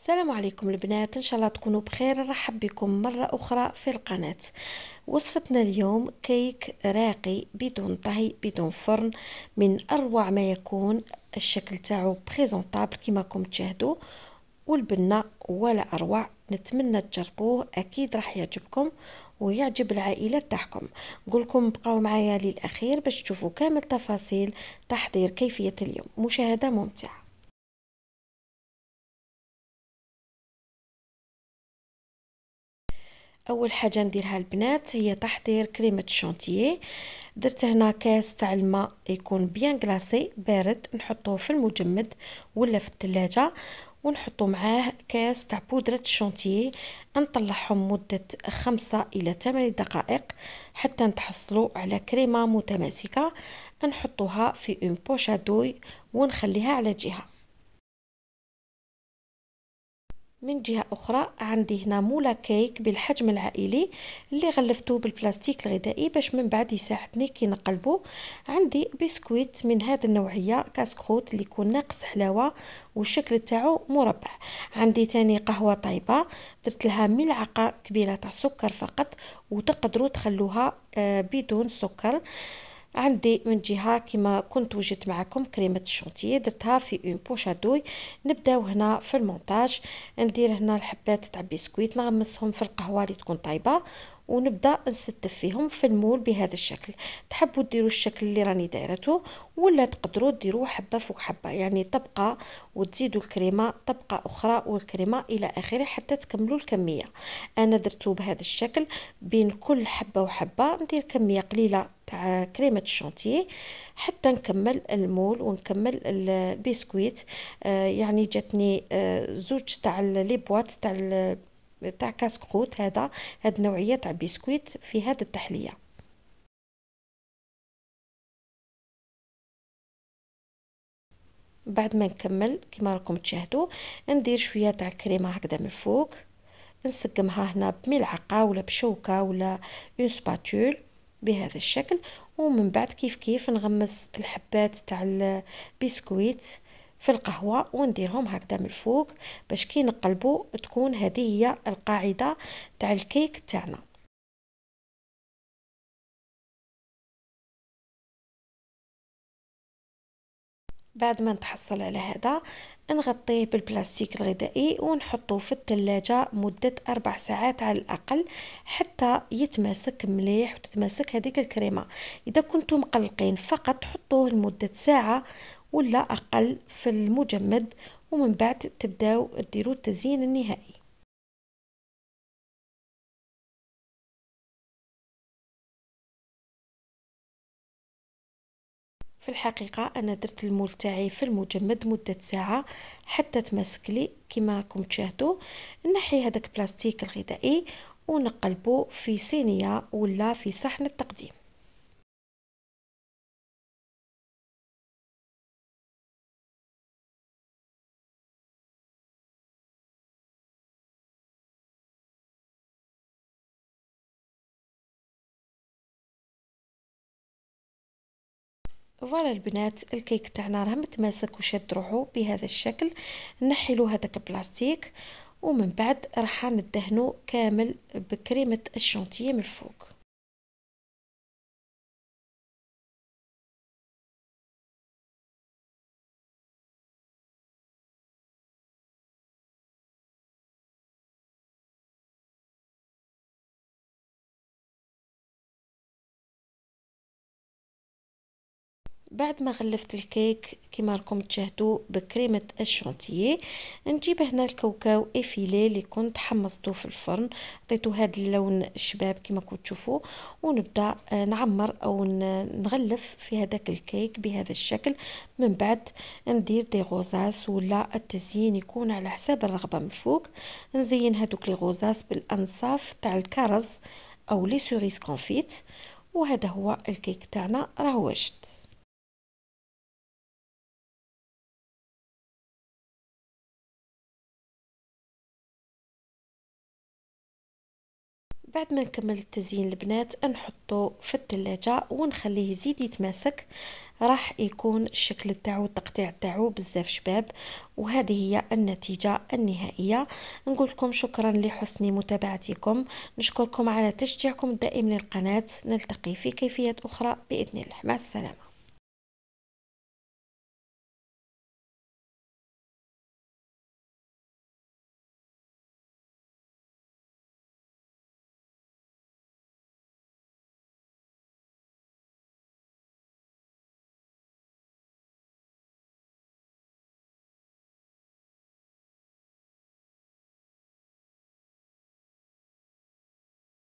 السلام عليكم البنات ان شاء الله تكونوا بخير نرحب بكم مره اخرى في القناه وصفتنا اليوم كيك راقي بدون طهي بدون فرن من اروع ما يكون الشكل تاعو بريزونطابل كما راكم تشاهدوا والبنه ولا اروع نتمنى تجربوه اكيد راح يعجبكم ويعجب العائله تاعكم نقولكم بقاو معايا للاخير باش تشوفوا كامل تفاصيل تحضير كيفيه اليوم مشاهده ممتعه اول حاجه نديرها البنات هي تحضير كريمه الشونتيي درت هنا كاس تاع الماء يكون بيان كلاسي بارد نحطوه في المجمد ولا في الثلاجه ونحطو معاه كاس تاع بودرة الشونتيي نطلعهم مدة خمسة إلى 8 دقائق حتى نتحصلو على كريمة متماسكة نحطوها في اون بوشا دوي ونخليها على جهة من جهة أخرى عندي هنا مولا كيك بالحجم العائلي اللي غلفته بالبلاستيك الغذائي باش من بعد يساعدني كي نقلبو عندي بسكويت من هذا النوعية كاسكروت اللي يكون ناقص حلاوة والشكل تاعو مربع عندي تاني قهوة طايبة درت لها ملعقة كبيرة تاع السكر فقط وتقدروا تخلوها آه، بدون سكر عندي من جهة كما كنت وجدت معكم كريمة الشونتيي درتها في اون بوشا دوي نبداو هنا في المونتاج ندير هنا الحبات تاع بسكويت نغمسهم في القهوة اللي تكون طايبة ونبدا نستف فيهم في المول بهذا الشكل تحبوا ديروا الشكل اللي راني دايرته ولا تقدروا ديروا حبه فوق حبه يعني طبقه وتزيدوا الكريمه طبقه اخرى والكريمه الى اخره حتى تكملوا الكميه انا درتو بهذا الشكل بين كل حبه وحبه ندير كميه قليله تاع كريمه الشونتيه حتى نكمل المول ونكمل البسكويت آه يعني جاتني آه زوج تاع لي بواط تاع تاع كاسكروت هذا هاد النوعيه تاع بسكويت في هاد التحليه بعد ما نكمل كما راكم تشاهدوا ندير شويه تاع الكريمه هكذا من الفوق نسقمها هنا بملعقه ولا بشوكه ولا اون سباتول بهذا الشكل ومن بعد كيف كيف نغمس الحبات تاع البسكويت في القهوة ونديرهم هكذا من الفوق باش كي نقلبو تكون هذه هي القاعدة تاع الكيك تاعنا بعد ما نتحصل على هذا نغطيه بالبلاستيك الغذائي ونحطه في الثلاجة مدة أربع ساعات على الأقل حتى يتماسك مليح وتتماسك هذيك الكريمة إذا كنتم مقلقين فقط حطوه لمدة ساعة ولا أقل في المجمد ومن بعد تبداو ديروا التزيين النهائي في الحقيقة أنا درت المول تاعي في المجمد مدة ساعة حتى تماسك لي كما راكم تشاهدوا نحي هذاك البلاستيك الغذائي ونقلبه في صينية ولا في صحن التقديم فوالا البنات الكيك تاعنا راه متماسك وشاد روحو بهذا الشكل نحيلو هذاك البلاستيك ومن بعد راح ندهنو كامل بكريمه الشونتيه من الفوق بعد ما غلفت الكيك كما راكم تشاهدوا بكريمه الشونتيي نجيب هنا الكاوكاو افيلي اللي كنت حمصته في الفرن عطيته هذا اللون الشباب كما كنت تشوفوا ونبدا آه، نعمر او نغلف في هذاك الكيك بهذا الشكل من بعد ندير دي غوزاس ولا التزيين يكون على حساب الرغبه من فوق نزين هذوك لي غوزاس بالانصاف تاع الكرز او لي سوريس كونفيت وهذا هو الكيك تاعنا راه واجد بعد ما نكمل التزيين البنات نحطه في الثلاجة ونخليه يزيد يتماسك راح يكون الشكل تاعو التقطيع تاعو بزاف شباب وهذه هي النتيجة النهائية نقول لكم شكرا لحسن متابعتكم نشكركم على تشجيعكم الدائم للقناة نلتقي في كيفية أخرى بإذن الله مع السلامة